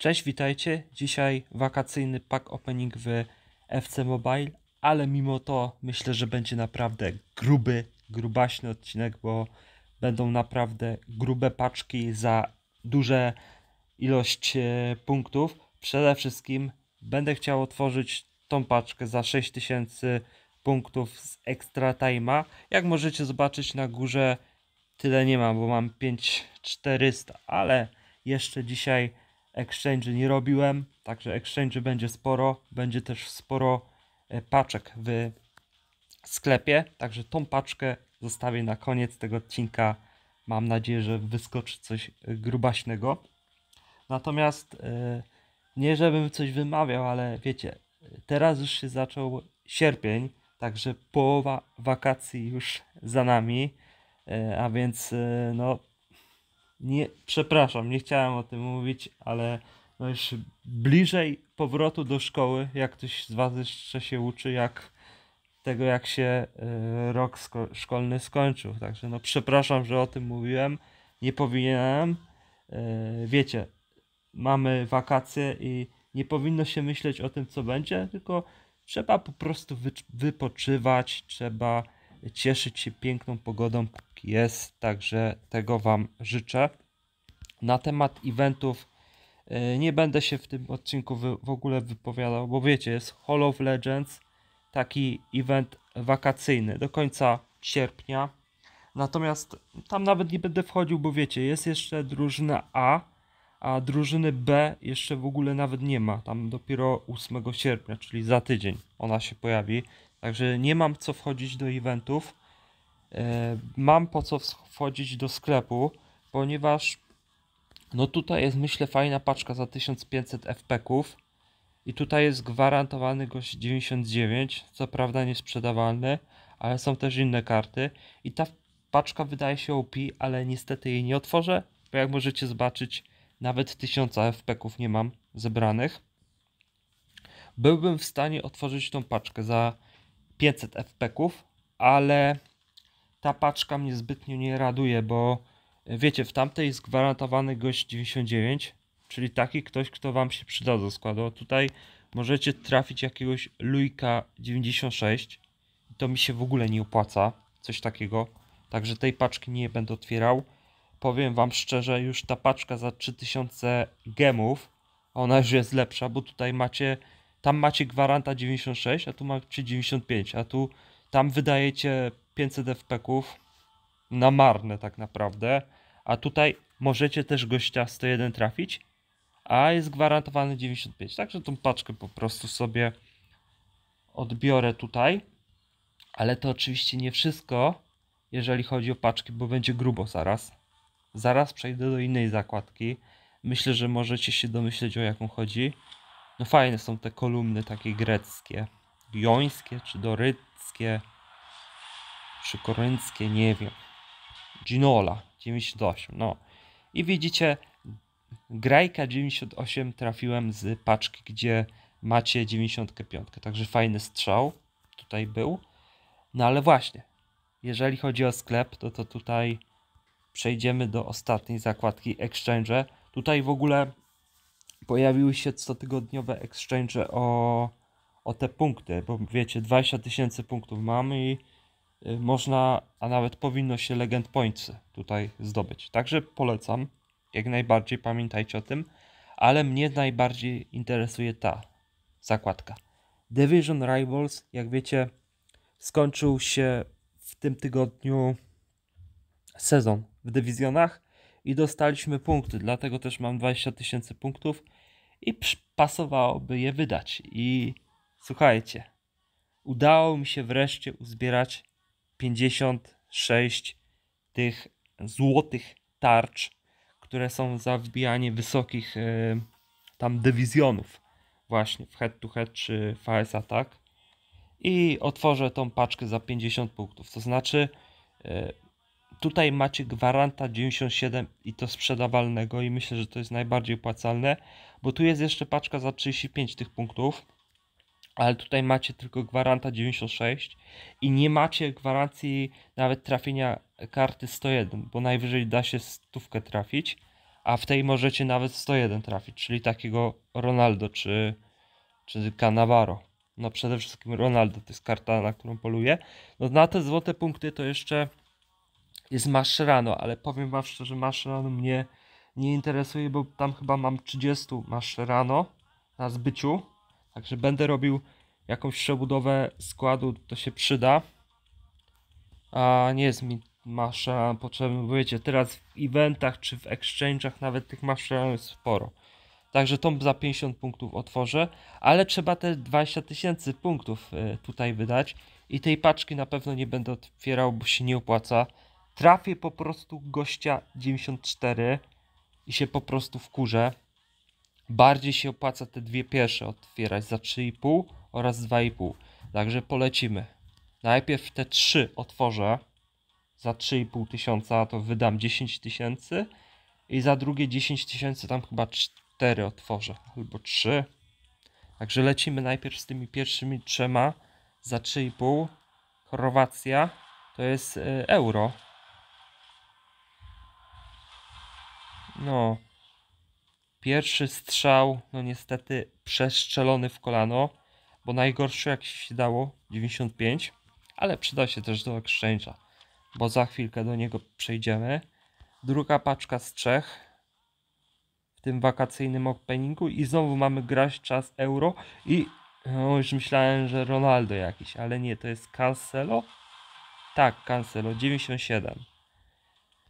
Cześć, witajcie. Dzisiaj wakacyjny pack opening w FC Mobile, ale mimo to myślę, że będzie naprawdę gruby, grubaśny odcinek, bo będą naprawdę grube paczki za duże ilość e, punktów. Przede wszystkim będę chciał otworzyć tą paczkę za 6000 punktów z extra time'a. Jak możecie zobaczyć na górze tyle nie mam, bo mam 5400, ale jeszcze dzisiaj exchange nie robiłem, także exchange będzie sporo, będzie też sporo e, paczek w sklepie, także tą paczkę zostawię na koniec tego odcinka. Mam nadzieję, że wyskoczy coś e, grubaśnego. Natomiast e, nie żebym coś wymawiał, ale wiecie, teraz już się zaczął sierpień, także połowa wakacji już za nami, a więc no nie, przepraszam, nie chciałem o tym mówić, ale no już bliżej powrotu do szkoły, jak ktoś z Was jeszcze się uczy, jak tego, jak się y, rok sko szkolny skończył. Także no przepraszam, że o tym mówiłem. Nie powinienem. Y, wiecie, mamy wakacje i nie powinno się myśleć o tym, co będzie, tylko trzeba po prostu wy wypoczywać, trzeba cieszyć się piękną pogodą, póki jest. Także tego Wam życzę na temat eventów e, nie będę się w tym odcinku w ogóle wypowiadał, bo wiecie, jest Hall of Legends, taki event wakacyjny do końca sierpnia. Natomiast tam nawet nie będę wchodził, bo wiecie, jest jeszcze drużyna A, a drużyny B jeszcze w ogóle nawet nie ma. Tam dopiero 8 sierpnia, czyli za tydzień ona się pojawi. Także nie mam co wchodzić do eventów. E, mam po co wchodzić do sklepu, ponieważ no tutaj jest myślę fajna paczka za 1500 FPków. I tutaj jest gwarantowany gość 99, co prawda niesprzedawalny, ale są też inne karty. I ta paczka wydaje się OP, ale niestety jej nie otworzę, bo jak możecie zobaczyć, nawet 1000 FPków nie mam zebranych. Byłbym w stanie otworzyć tą paczkę za 500 FPków, ale ta paczka mnie zbytnio nie raduje, bo Wiecie, w tamtej jest gwarantowany gość 99, czyli taki ktoś, kto wam się przyda do składu. Tutaj możecie trafić jakiegoś Luika 96. To mi się w ogóle nie opłaca, coś takiego. Także tej paczki nie będę otwierał. Powiem wam szczerze, już ta paczka za 3000 gemów, ona już jest lepsza, bo tutaj macie, tam macie gwaranta 96, a tu macie 95, a tu tam wydajecie 500 FPków na marne tak naprawdę. A tutaj możecie też gościa 101 trafić, a jest gwarantowany 95. Także tą paczkę po prostu sobie odbiorę tutaj. Ale to oczywiście nie wszystko, jeżeli chodzi o paczki, bo będzie grubo zaraz. Zaraz przejdę do innej zakładki. Myślę, że możecie się domyśleć o jaką chodzi. No fajne są te kolumny takie greckie. Jońskie czy doryckie czy korynckie, nie wiem. Ginola. 98, no. I widzicie, grajka 98 trafiłem z paczki, gdzie macie 95, także fajny strzał tutaj był. No ale właśnie, jeżeli chodzi o sklep, to, to tutaj przejdziemy do ostatniej zakładki Exchange. Tutaj w ogóle pojawiły się cotygodniowe exchange o, o te punkty, bo wiecie, 20 tysięcy punktów mamy i Y, można, a nawet powinno się Legend Points tutaj zdobyć. Także polecam, jak najbardziej pamiętajcie o tym, ale mnie najbardziej interesuje ta zakładka. Division Rivals, jak wiecie, skończył się w tym tygodniu sezon w dywizjonach i dostaliśmy punkty, dlatego też mam 20 tysięcy punktów i pasowałoby je wydać. I słuchajcie, udało mi się wreszcie uzbierać 56 tych złotych tarcz, które są za wbijanie wysokich e, tam dywizjonów właśnie w head to head czy VS Attack i otworzę tą paczkę za 50 punktów. To znaczy e, tutaj macie gwaranta 97 i to sprzedawalnego i myślę, że to jest najbardziej opłacalne, bo tu jest jeszcze paczka za 35 tych punktów ale tutaj macie tylko gwaranta 96 i nie macie gwarancji nawet trafienia karty 101, bo najwyżej da się stówkę trafić, a w tej możecie nawet 101 trafić, czyli takiego Ronaldo czy, czy Canavaro. No przede wszystkim Ronaldo to jest karta, na którą poluję. No na te złote punkty to jeszcze jest Mascherano, ale powiem wam szczerze, Mascherano mnie nie interesuje, bo tam chyba mam 30 Mascherano na zbyciu Także będę robił jakąś przebudowę składu, to się przyda. A nie jest mi masza potrzebna, wiecie, teraz w eventach czy w exchange'ach nawet tych masz jest sporo. Także tą za 50 punktów otworzę, ale trzeba te 20 tysięcy punktów e, tutaj wydać i tej paczki na pewno nie będę otwierał, bo się nie opłaca. Trafię po prostu gościa 94 i się po prostu wkurzę bardziej się opłaca te dwie pierwsze otwierać za 3,5 oraz 2,5. Także polecimy. Najpierw te trzy otworzę za 3,5 tysiąca, to wydam 10 tysięcy i za drugie 10 tysięcy tam chyba 4 otworzę albo 3. Także lecimy najpierw z tymi pierwszymi trzema za 3,5. Chorwacja to jest e, euro. No, Pierwszy strzał, no niestety przestrzelony w kolano, bo najgorszy jak się dało, 95, ale przyda się też do exchange'a, bo za chwilkę do niego przejdziemy. Druga paczka z trzech w tym wakacyjnym openingu i znowu mamy grać czas euro i no, już myślałem, że Ronaldo jakiś, ale nie, to jest Cancelo. Tak, Cancelo, 97.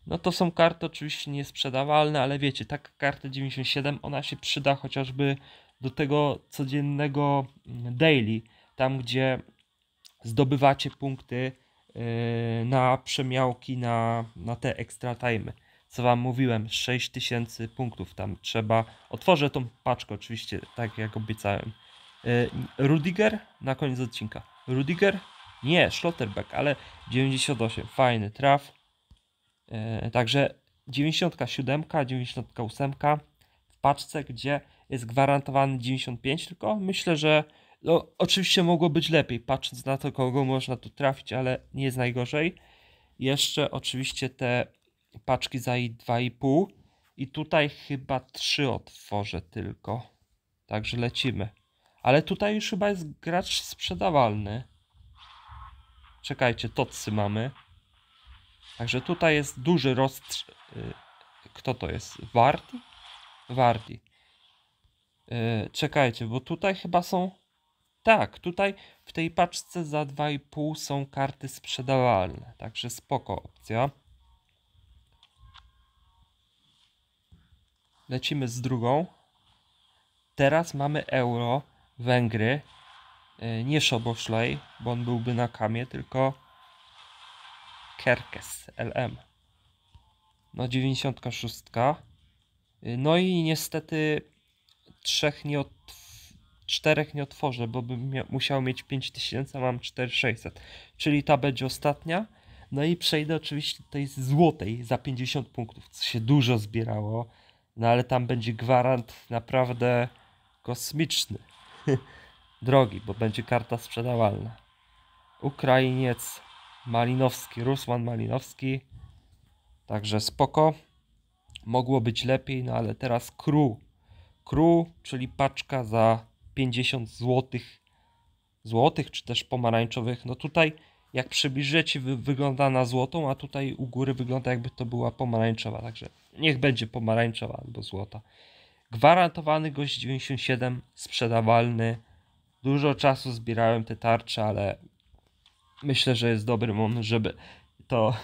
No to są karty oczywiście niesprzedawalne, ale wiecie, taka karta 97, ona się przyda chociażby do tego codziennego mm, daily, tam gdzie zdobywacie punkty yy, na przemiałki, na, na te extra time. Co Wam mówiłem, 6000 punktów tam trzeba. Otworzę tą paczkę oczywiście, tak jak obiecałem. Yy, Rudiger na koniec odcinka. Rudiger? Nie, Schlotterbeck, ale 98. Fajny traf. E, także 97, 98 w paczce, gdzie jest gwarantowany 95, tylko myślę, że no, oczywiście mogło być lepiej, patrząc na to, kogo można tu trafić, ale nie jest najgorzej. Jeszcze oczywiście te paczki za i 2,5 i tutaj chyba 3 otworzę tylko. Także lecimy. Ale tutaj już chyba jest gracz sprzedawalny. Czekajcie, totsy mamy. Także tutaj jest duży rozstrz... Y, kto to jest? Wardi? Wardi. Y, czekajcie, bo tutaj chyba są... Tak, tutaj w tej paczce za 2,5 są karty sprzedawalne. Także spoko opcja. Lecimy z drugą. Teraz mamy euro, Węgry, y, nie Szoboszlej, bo on byłby na kamie, tylko Kerkes LM. No 96. No i niestety trzech nie otw- czterech nie otworzę, bo bym mia- musiał mieć 5000, a mam 4600. Czyli ta będzie ostatnia. No i przejdę oczywiście do tej złotej za 50 punktów, co się dużo zbierało. No ale tam będzie gwarant naprawdę kosmiczny. Drogi, bo będzie karta sprzedawalna. Ukrainiec Malinowski, Rusłan Malinowski. Także spoko. Mogło być lepiej, no ale teraz Kru. Kru, czyli paczka za 50 zł, złotych czy też pomarańczowych. No tutaj jak przybliżycie wygląda na złotą, a tutaj u góry wygląda jakby to była pomarańczowa, także niech będzie pomarańczowa albo złota. Gwarantowany gość 97, sprzedawalny. Dużo czasu zbierałem te tarcze, ale myślę, że jest dobry moment, żeby to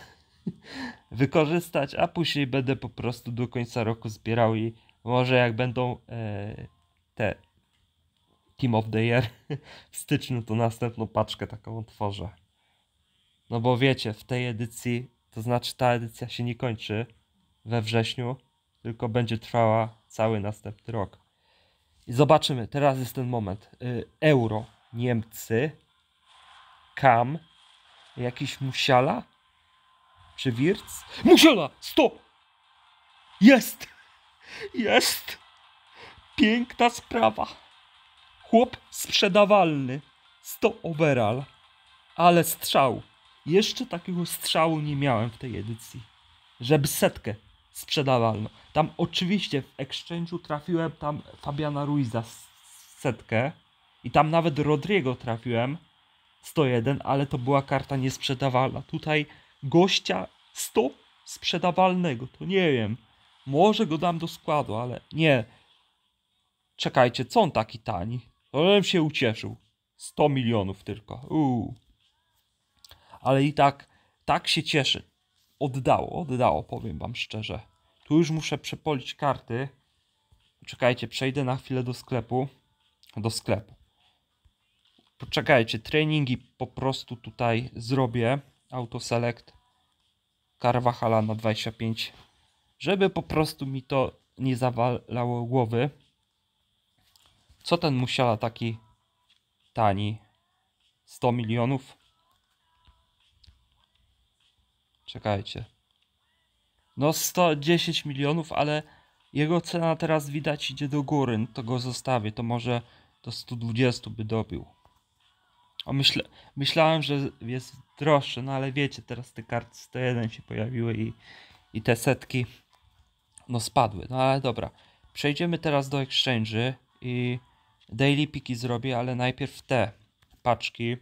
wykorzystać, a później będę po prostu do końca roku zbierał i może jak będą e, te Team of the Year w styczniu, to następną paczkę taką otworzę. No bo wiecie, w tej edycji, to znaczy ta edycja się nie kończy we wrześniu, tylko będzie trwała cały następny rok. I zobaczymy, teraz jest ten moment. E, euro, Niemcy, Kam? Jakiś musiala? Czy wirc? Musiala! Stop! Jest! Jest! Piękna sprawa. Chłop sprzedawalny. 100 overall. Ale strzał. Jeszcze takiego strzału nie miałem w tej edycji. Żeby setkę sprzedawalną. Tam oczywiście w exchange'u trafiłem tam Fabiana Ruiza setkę. I tam nawet Rodrigo trafiłem. 101, ale to była karta niesprzedawalna. Tutaj gościa 100 sprzedawalnego, to nie wiem. Może go dam do składu, ale nie. Czekajcie, co on taki tani? To bym się ucieszył. 100 milionów tylko. Uu. Ale i tak, tak się cieszy. Oddało, oddało, powiem wam szczerze. Tu już muszę przepolić karty. Czekajcie, przejdę na chwilę do sklepu. Do sklepu. Poczekajcie, treningi po prostu tutaj zrobię. Autoselect Carvajala na 25, żeby po prostu mi to nie zawalało głowy. Co ten musiała taki tani? 100 milionów? Czekajcie. No 110 milionów, ale jego cena teraz widać idzie do góry. to go zostawię. To może do 120 by dobił. O, myślałem, że jest droższe, no ale wiecie, teraz te karty 101 się pojawiły i, i te setki no spadły. No ale dobra, przejdziemy teraz do exchange'y i daily piki zrobię, ale najpierw te paczki.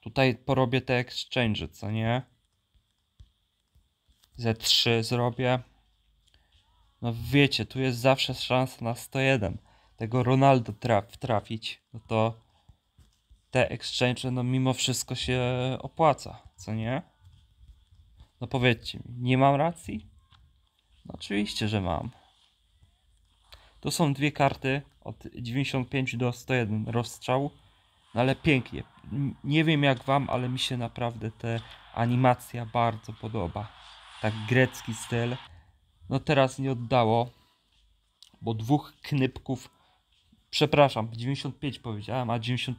Tutaj porobię te exchange'y, co nie? Z3 zrobię. No wiecie, tu jest zawsze szansa na 101. Tego Ronaldo traf, trafić. No to te exchange, no mimo wszystko się opłaca, co nie? No powiedzcie mi, nie mam racji? No oczywiście, że mam. To są dwie karty od 95 do 101 rozstrzał, no ale pięknie. Nie wiem jak wam, ale mi się naprawdę ta animacja bardzo podoba. Tak grecki styl. No teraz nie oddało, bo dwóch knypków, przepraszam, 95 powiedziałem, a 90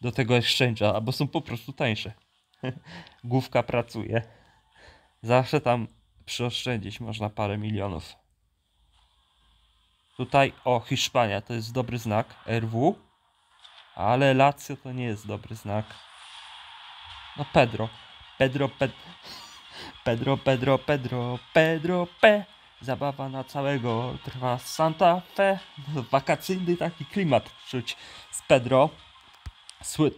do tego exchange'a, albo są po prostu tańsze. Główka pracuje. Zawsze tam przyoszczędzić można parę milionów. Tutaj, o, Hiszpania to jest dobry znak, RW, ale Lazio to nie jest dobry znak. No Pedro, Pedro, Pedro, Pedro, Pedro, Pedro, Pedro, P. Zabawa na całego trwa Santa Fe. Wakacyjny taki klimat czuć z Pedro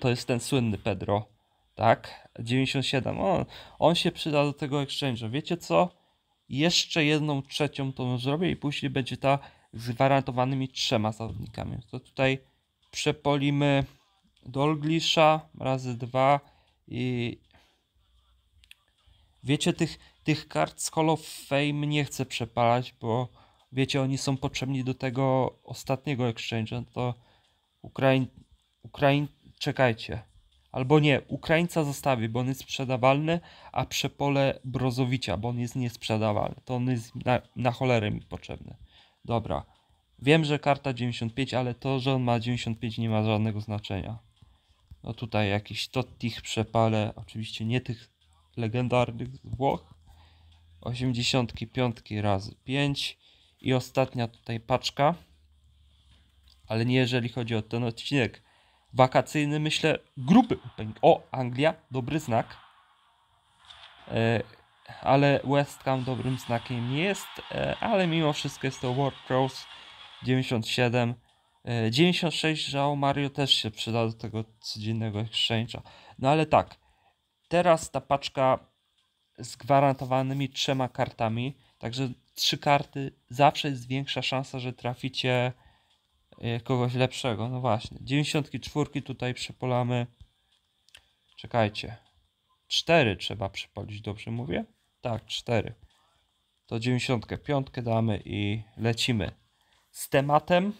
to jest ten słynny Pedro, tak? 97. On, on się przyda do tego exchange'a. Wiecie co? Jeszcze jedną trzecią to zrobię i później będzie ta z gwarantowanymi trzema zawodnikami. To tutaj przepolimy Dolglisza razy dwa i wiecie tych, tych kart z Hall of Fame nie chcę przepalać, bo wiecie oni są potrzebni do tego ostatniego exchange'a, to Ukraiń, Ukraiń czekajcie. Albo nie, Ukraińca zostawię, bo on jest sprzedawalny, a przepole Brozowicia, bo on jest niesprzedawalny. To on jest na, na cholerę mi potrzebny. Dobra. Wiem, że karta 95, ale to, że on ma 95 nie ma żadnego znaczenia. No tutaj jakiś tych przepale, oczywiście nie tych legendarnych z Włoch. 85 razy 5 i ostatnia tutaj paczka. Ale nie jeżeli chodzi o ten odcinek wakacyjny, myślę, grupy. O, Anglia, dobry znak. E, ale West Ham dobrym znakiem nie jest, e, ale mimo wszystko jest to World Cross 97. 96 żał Mario też się przyda do tego codziennego exchange'a. No ale tak, teraz ta paczka z gwarantowanymi trzema kartami, także trzy karty zawsze jest większa szansa, że traficie Y, kogoś lepszego. No właśnie. 94 tutaj przepolamy. Czekajcie. 4 trzeba przepolić, dobrze mówię? Tak, 4. To 95 damy i lecimy z tematem.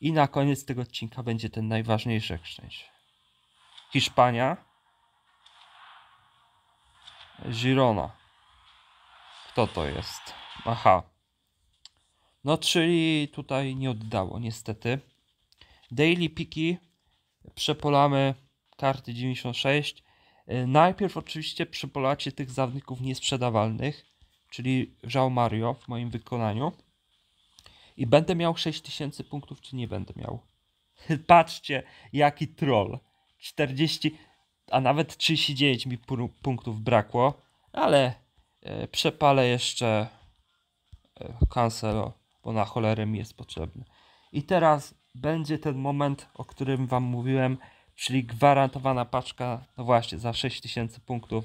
I na koniec tego odcinka będzie ten najważniejszy exchange. Hiszpania. Girona. Kto to jest? Aha, no, czyli tutaj nie oddało, niestety. Daily piki przepolamy karty 96. Y, najpierw oczywiście przepolacie tych zawodników niesprzedawalnych, czyli Żał Mario w moim wykonaniu. I będę miał 6000 punktów, czy nie będę miał? Patrzcie, jaki troll. 40, a nawet 39 mi punktów brakło, ale y, przepalę jeszcze y, Cancelo bo na cholerę mi jest potrzebny. I teraz będzie ten moment, o którym Wam mówiłem, czyli gwarantowana paczka, no właśnie, za 6000 punktów.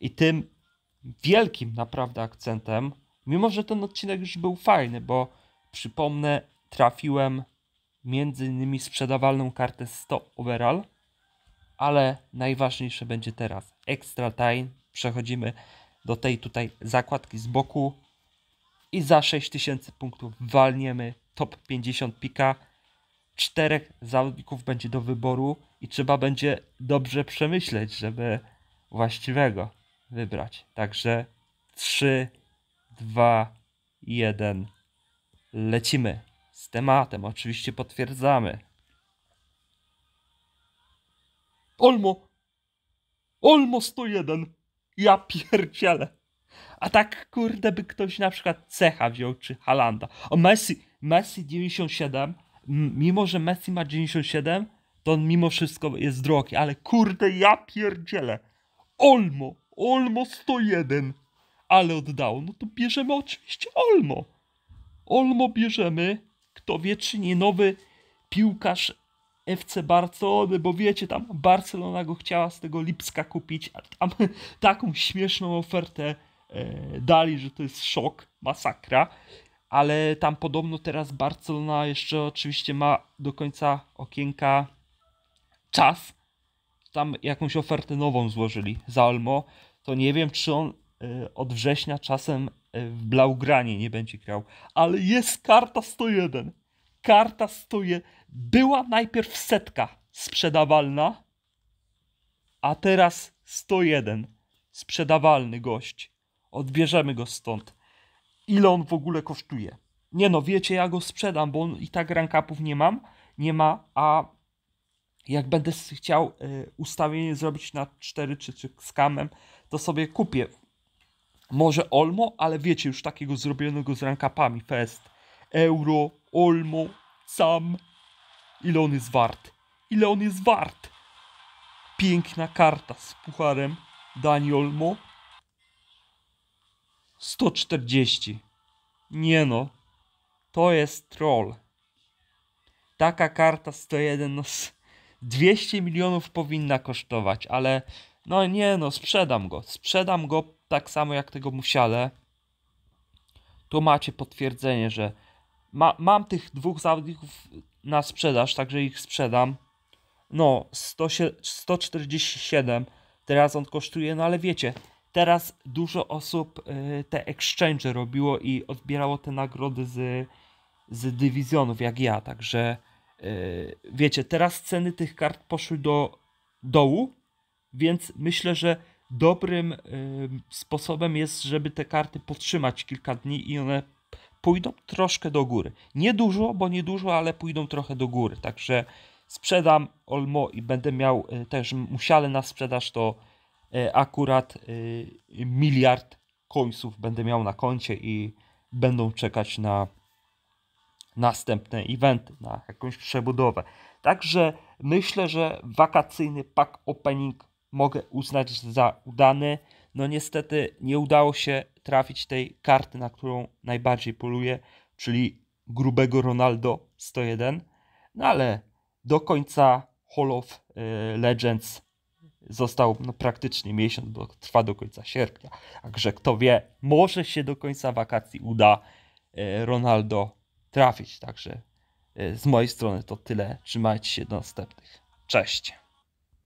I tym wielkim naprawdę akcentem, mimo że ten odcinek już był fajny, bo przypomnę, trafiłem między innymi sprzedawalną kartę 100 overall, ale najważniejsze będzie teraz extra time. Przechodzimy do tej tutaj zakładki z boku i za 6000 punktów walniemy top 50 pika. Czterech zawodników będzie do wyboru i trzeba będzie dobrze przemyśleć, żeby właściwego wybrać. Także 3, 2, 1. Lecimy z tematem. Oczywiście potwierdzamy. Olmo! Olmo 101! Ja pierdzielę! A tak kurde by ktoś na przykład Cecha wziął czy Halanda. O Messi, Messi 97, mimo że Messi ma 97, to on mimo wszystko jest drogi, ale kurde ja pierdzielę. Olmo, Olmo 101, ale oddało. No to bierzemy oczywiście Olmo. Olmo bierzemy. Kto wie, czy nie nowy piłkarz FC Barcelony, bo wiecie, tam Barcelona go chciała z tego Lipska kupić, a tam taką śmieszną ofertę E, dali, że to jest szok, masakra, ale tam podobno teraz Barcelona jeszcze oczywiście ma do końca okienka czas. Tam jakąś ofertę nową złożyli za Almo. To nie wiem, czy on e, od września czasem e, w Blaugranie nie będzie grał, ale jest karta 101. Karta 101. Była najpierw setka sprzedawalna, a teraz 101 sprzedawalny gość. Odbierzemy go stąd. Ile on w ogóle kosztuje? Nie no, wiecie, ja go sprzedam, bo on, i tak rankupów nie mam, nie ma, a jak będę chciał y, ustawienie zrobić na 4 czy, czy z kamem, to sobie kupię może Olmo, ale wiecie, już takiego zrobionego z rankupami, fest. Euro, Olmo, sam. Ile on jest wart? Ile on jest wart? Piękna karta z pucharem Dani Olmo, 140. Nie no. To jest troll. Taka karta 101 no 200 milionów powinna kosztować, ale no nie no, sprzedam go. Sprzedam go tak samo jak tego musiale. Tu macie potwierdzenie, że ma, mam tych dwóch zawodników na sprzedaż, także ich sprzedam. No, 100, 147 teraz on kosztuje, no ale wiecie, Teraz dużo osób y, te exchange y robiło i odbierało te nagrody z, z dywizjonów, jak ja. Także y, wiecie, teraz ceny tych kart poszły do dołu, więc myślę, że dobrym sposobem jest, żeby te karty podtrzymać kilka dni i one pójdą troszkę do góry. Nie dużo, bo nie dużo, ale pójdą trochę do góry. Także sprzedam Olmo i będę miał też musiale na sprzedaż, to E, akurat e, miliard końców będę miał na koncie i będą czekać na następne eventy, na jakąś przebudowę. Także myślę, że wakacyjny pack opening mogę uznać za udany. No niestety nie udało się trafić tej karty, na którą najbardziej poluję, czyli grubego Ronaldo 101. No ale do końca Hall of e, Legends Został no, praktycznie miesiąc, bo trwa do końca sierpnia. Także kto wie, może się do końca wakacji uda e, Ronaldo trafić. Także e, z mojej strony to tyle. Trzymajcie się do następnych. Cześć.